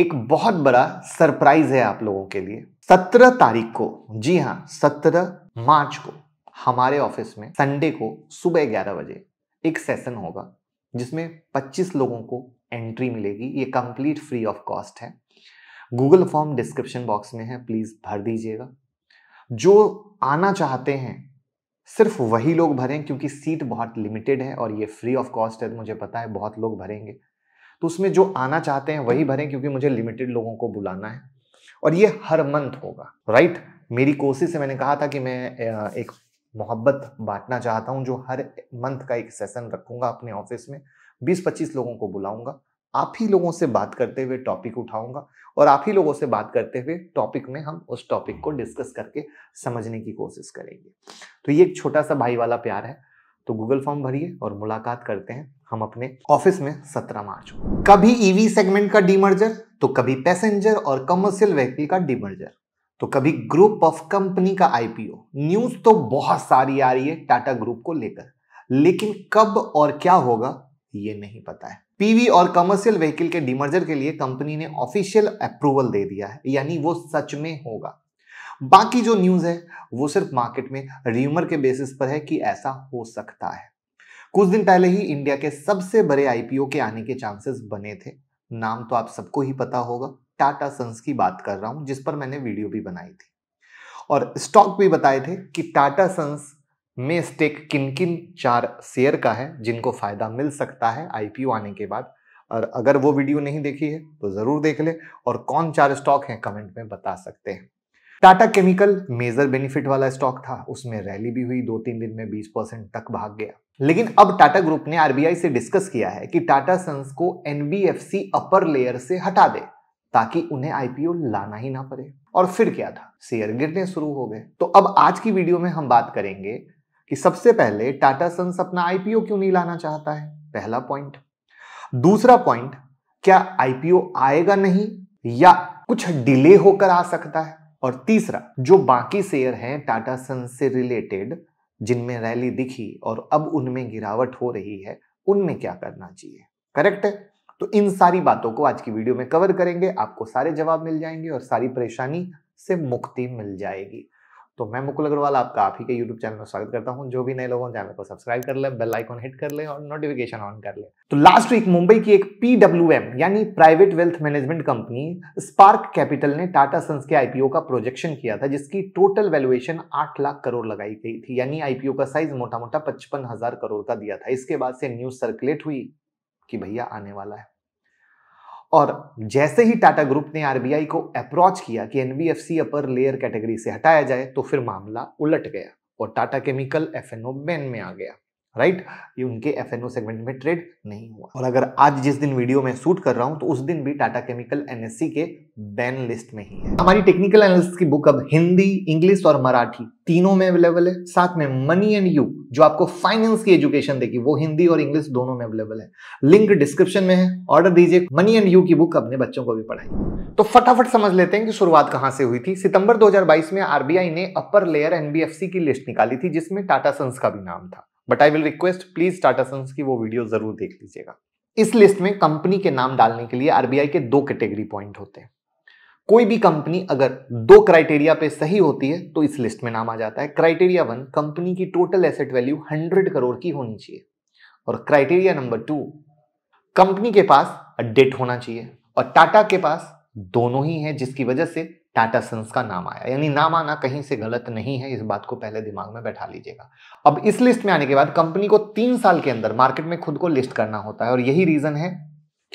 एक बहुत बड़ा सरप्राइज है आप लोगों के लिए सत्रह तारीख को जी हाँ सत्रह मार्च को हमारे ऑफिस में संडे को सुबह ग्यारह बजे एक सेशन होगा जिसमें 25 लोगों को एंट्री मिलेगी ये कंप्लीट फ्री ऑफ कॉस्ट है गूगल फॉर्म डिस्क्रिप्शन बॉक्स में है प्लीज़ भर दीजिएगा जो आना चाहते हैं सिर्फ वही लोग भरें क्योंकि सीट बहुत लिमिटेड है और ये फ्री ऑफ कॉस्ट है तो मुझे पता है बहुत लोग भरेंगे तो उसमें जो आना चाहते हैं वही भरें क्योंकि मुझे लिमिटेड लोगों को बुलाना है और ये हर मंथ होगा राइट मेरी कोशिश है मैंने कहा था कि मैं एक मोहब्बत बांटना चाहता हूँ जो हर मंथ का एक सेशन रखूंगा अपने ऑफिस में 20-25 लोगों को बुलाऊंगा आप ही लोगों से बात करते हुए टॉपिक उठाऊंगा और आप ही लोगों से बात करते हुए टॉपिक में हम उस टॉपिक को डिस्कस करके समझने की कोशिश करेंगे तो ये एक छोटा सा भाई वाला प्यार है तो गूगल फॉर्म भरिए और मुलाकात करते हैं हम अपने ऑफिस में सत्रह मार्च को कभी ईवी e सेगमेंट का डीमर्जर तो कभी पैसेंजर और कमर्शियल व्हीकल का डीमर्जर तो कभी ग्रुप ऑफ कंपनी का आईपीओ न्यूज तो बहुत सारी आ रही है टाटा ग्रुप को लेकर लेकिन कब और क्या होगा ये नहीं पता है पीवी और कमर्शियल व्हीकल के डिमर्जर के लिए कंपनी ने ऑफिशियल अप्रूवल दे दिया है यानी वो सच में होगा बाकी जो न्यूज़ है वो सिर्फ मार्केट में र्यूमर के बेसिस पर है कि ऐसा हो सकता है कुछ दिन पहले ही इंडिया के सबसे बड़े आईपीओ के आने के चांसेस बने थे नाम तो आप सबको ही पता होगा टाटा सन्स की बात कर रहा हूं जिस पर मैंने वीडियो भी बनाई थी और स्टॉक भी बताए थे कि टाटा सन्स में स्टेक किन किन चार शेयर का है जिनको फायदा मिल सकता है आईपीओ आने के बाद और अगर वो वीडियो नहीं देखी है तो ज़रूर देख ले और कौन चार स्टॉक हैं कमेंट में बता सकते हैं टाटा केमिकल मेजर बेनिफिट वाला स्टॉक था उसमें रैली भी हुई दो तीन दिन में 20 परसेंट तक भाग गया लेकिन अब टाटा ग्रुप ने आरबीआई से डिस्कस किया है कि टाटा सन्स को एनबीएफसी अपर लेयर से हटा दे ताकि उन्हें आईपीओ लाना ही ना पड़े और फिर क्या था शेयर गिरने शुरू हो गए तो अब आज की वीडियो में हम बात करेंगे कि सबसे पहले टाटा सन्स अपना आईपीओ क्यों नहीं लाना चाहता है पहला पॉइंट दूसरा पॉइंट क्या आईपीओ आएगा नहीं या कुछ डिले होकर आ सकता है और तीसरा जो बाकी शेयर हैं टाटा सन से रिलेटेड जिनमें रैली दिखी और अब उनमें गिरावट हो रही है उनमें क्या करना चाहिए करेक्ट है तो इन सारी बातों को आज की वीडियो में कवर करेंगे आपको सारे जवाब मिल जाएंगे और सारी परेशानी से मुक्ति मिल जाएगी तो मैं मुकुल अग्रवाल आपका आप ही के यूट्यूब चैनल में स्वागत करता हूं जो भी नए लोगों चैनल को सब्सक्राइब कर ले बेल आइकॉन हिट कर ले और नोटिफिकेशन ऑन कर ले तो लास्ट वीक मुंबई की एक पीडब्ल्यूएम यानी private wealth management company Spark Capital ने टाटा सन्स के आईपीओ का प्रोजेक्शन किया था जिसकी टोटल वैल्युएशन आठ लाख करोड़ लगाई गई थी यानी आईपीओ का साइज मोटा मोटा पचपन हजार करोड़ का दिया था इसके बाद से न्यूज सर्कुलेट हुई कि भैया आने वाला है और जैसे ही टाटा ग्रुप ने आरबीआई को अप्रोच किया कि एनबीएफसी अपर लेयर कैटेगरी से हटाया जाए तो फिर मामला उलट गया और टाटा केमिकल एफ एन में आ गया राइट ये उनके एफ सेगमेंट में ट्रेड नहीं हुआ और अगर आज जिस दिन वीडियो में शूट कर रहा हूं तो उस दिन भी टाटा केमिकल एनएससी के बैन लिस्ट में ही है हमारी टेक्निकल एनालिसिस की बुक अब हिंदी इंग्लिश और मराठी तीनों में अवेलेबल है साथ में मनी एंड यू जो आपको फाइनेंस की एजुकेशन देगी वो हिंदी और इंग्लिश दोनों में अवेलेबल है लिंक डिस्क्रिप्शन में है ऑर्डर दीजिए मनी एंड यू की बुक अपने बच्चों को भी पढ़ाई तो फटाफट समझ लेते हैं कि शुरुआत कहां से हुई थी सितंबर 2022 में आरबीआई ने अपर लेयर एनबीएफसी की लिस्ट निकाली थी जिसमें टाटा सन्स का भी नाम था but I will request please Tata Sons की वो वीडियो जरूर देख लीजिएगा इस लिस्ट में कंपनी के नाम डालने के लिए आरबीआई के दो कैटेगरी पॉइंट होते हैं कोई भी कंपनी अगर दो क्राइटेरिया पे सही होती है तो इस लिस्ट में नाम आ जाता है क्राइटेरिया वन कंपनी की total asset value hundred crore की होनी चाहिए और क्राइटेरिया नंबर टू कंपनी के पास डेट होना चाहिए और टाटा के पास दोनों ही है जिसकी वजह से टाटा सन्स का नाम आया यानी नाम आना कहीं से गलत नहीं है इस बात को पहले दिमाग में बैठा लीजिएगा अब इस लिस्ट में आने के बाद कंपनी को तीन साल के अंदर मार्केट में खुद को लिस्ट करना होता है और यही रीजन है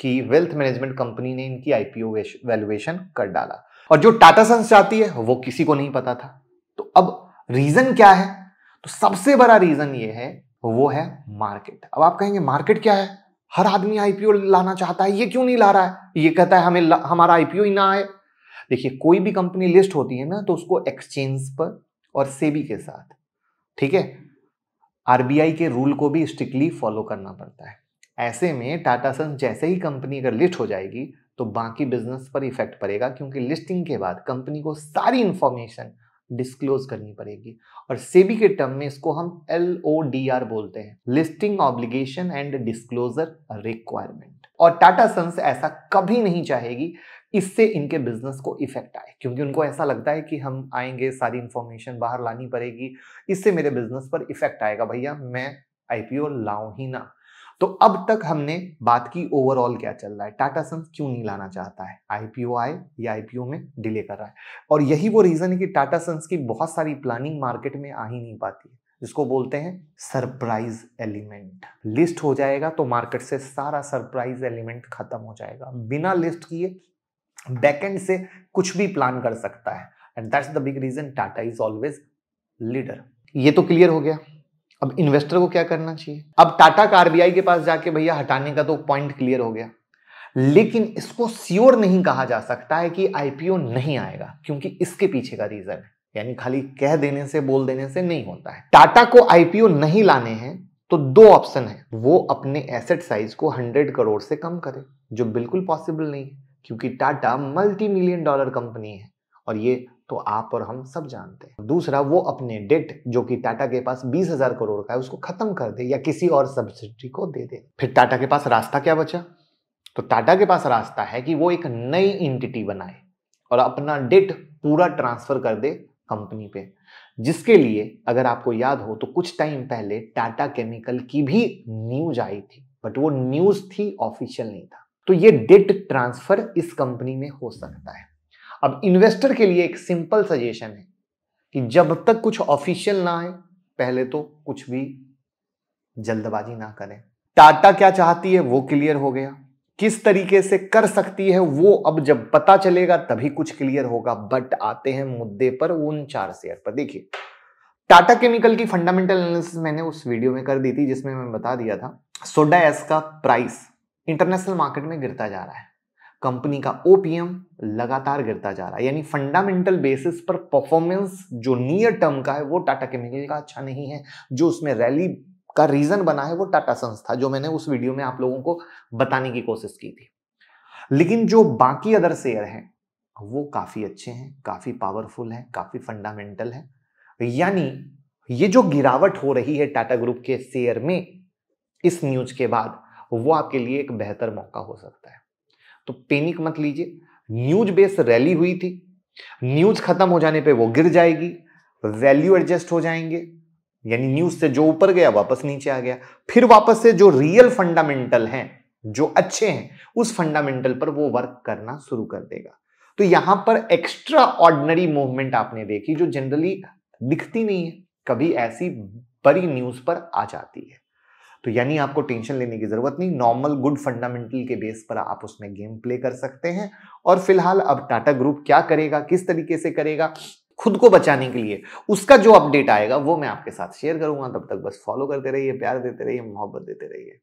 कि वेल्थ मैनेजमेंट कंपनी ने इनकी आईपीओ वैल्यूएशन कर डाला और जो टाटा सन्स चाहती है वो किसी को नहीं पता था तो अब रीजन क्या है तो सबसे बड़ा रीजन ये है वो है मार्केट अब आप कहेंगे मार्केट क्या है हर आदमी आईपीओ लाना चाहता है ये क्यों नहीं ला रहा है ये कहता है हमें हमारा आईपीओ ही ना आए देखिए कोई भी कंपनी लिस्ट होती है ना तो उसको एक्सचेंज पर और सेबी के साथ ठीक है आरबीआई के रूल को भी स्ट्रिक्टली फॉलो करना पड़ता है ऐसे में टाटा सन जैसे ही कंपनी अगर लिस्ट हो जाएगी तो बाकी बिजनेस पर इफेक्ट पड़ेगा क्योंकि लिस्टिंग के बाद कंपनी को सारी इंफॉर्मेशन डिस्क्लोज करनी पड़ेगी और सेबी के टर्म में इसको हम एल ओ डी आर बोलते हैं listing obligation and disclosure requirement और टाटा सन्स ऐसा कभी नहीं चाहेगी इससे इनके बिजनेस को इफेक्ट आए क्योंकि उनको ऐसा लगता है कि हम आएंगे सारी इंफॉर्मेशन बाहर लानी पड़ेगी इससे मेरे बिजनेस पर इफेक्ट आएगा भैया मैं आईपीओ लाऊं ही ना तो अब तक हमने बात की ओवरऑल क्या चल रहा है टाटा सन्स क्यों नहीं लाना चाहता है आईपीओ आए या आईपीओ में डिले कर रहा है और यही वो रीज़न है कि टाटा सन्स की बहुत सारी प्लानिंग मार्केट में आ ही नहीं पाती है जिसको बोलते हैं सरप्राइज एलिमेंट लिस्ट हो जाएगा तो मार्केट से सारा सरप्राइज एलिमेंट खत्म हो जाएगा बिना लिस्ट किए बैकेंड से कुछ भी प्लान कर सकता है and that's the big reason Tata is always leader ये तो क्लियर हो गया अब इन्वेस्टर को क्या करना चाहिए अब टाटा का आरबीआई के पास जाके भैया हटाने का तो पॉइंट क्लियर हो गया लेकिन इसको श्योर नहीं कहा जा सकता है कि आईपीओ नहीं आएगा क्योंकि इसके पीछे का रीजन है यानी खाली कह देने से बोल देने से नहीं होता है टाटा को आईपीओ नहीं लाने हैं तो दो ऑप्शन है वो अपने एसेट साइज को 100 करोड़ से कम करे जो बिल्कुल पॉसिबल नहीं है क्योंकि Tata multi million dollar company है और ये तो आप और हम सब जानते हैं दूसरा वो अपने डेट जो कि टाटा के पास बीस हजार करोड़ का है उसको खत्म कर दे या किसी और सब्सिडी को दे दे फिर टाटा के पास रास्ता क्या बचा तो टाटा के पास रास्ता है कि वो एक नई इंटिटी बनाए और अपना डेट पूरा ट्रांसफर कर दे कंपनी पे जिसके लिए अगर आपको याद हो तो कुछ टाइम पहले टाटा केमिकल की भी न्यूज आई थी बट वो न्यूज थी ऑफिशियल नहीं था तो ये डेट ट्रांसफर इस कंपनी में हो सकता है अब इन्वेस्टर के लिए एक सिंपल सजेशन है कि जब तक कुछ ऑफिशियल ना आए पहले तो कुछ भी जल्दबाजी ना करें टाटा क्या चाहती है वो क्लियर हो गया किस तरीके से कर सकती है वो अब जब पता चलेगा तभी कुछ क्लियर होगा बट आते हैं मुद्दे पर उन चार शेयर पर देखिए टाटा केमिकल की फंडामेंटल एनालिसिस मैंने उस वीडियो में कर दी थी जिसमें मैं बता दिया था सोडा एस का प्राइस इंटरनेशनल मार्केट में गिरता जा रहा है कंपनी का ओपीएम लगातार गिरता जा रहा है यानी फंडामेंटल बेसिस पर परफॉर्मेंस जो नियर टर्म का है वो टाटा केमिकल का अच्छा नहीं है जो उसमें रैली का रीजन बना है वो टाटा संस्था जो मैंने उस वीडियो में आप लोगों को बताने की कोशिश की थी लेकिन जो बाकी अदर शेयर हैं वो काफी अच्छे हैं काफी पावरफुल हैं काफी फंडामेंटल हैं यानी ये जो गिरावट हो रही है टाटा ग्रुप के शेयर में इस न्यूज के बाद वो आपके लिए एक बेहतर मौका हो सकता है तो पेनिक मत लीजिए न्यूज बेस रैली हुई थी न्यूज खत्म हो जाने पे वो गिर जाएगी वैल्यू एडजस्ट हो जाएंगे यानी न्यूज से जो ऊपर गया वापस नीचे आ गया फिर वापस से जो रियल फंडामेंटल हैं जो अच्छे हैं उस फंडामेंटल पर वो वर्क करना शुरू कर देगा तो यहां पर एक्स्ट्रा ऑर्डनरी मूवमेंट आपने देखी जो जनरली दिखती नहीं है कभी ऐसी बड़ी न्यूज पर आ जाती है तो यानी आपको टेंशन लेने की ज़रूरत नहीं नॉर्मल गुड फंडामेंटल के बेस पर आप उसमें गेम प्ले कर सकते हैं और फिलहाल अब टाटा ग्रुप क्या करेगा किस तरीके से करेगा खुद को बचाने के लिए उसका जो अपडेट आएगा वो मैं आपके साथ शेयर करूंगा तब तक बस फॉलो करते रहिए प्यार देते रहिए मोहब्बत देते रहिए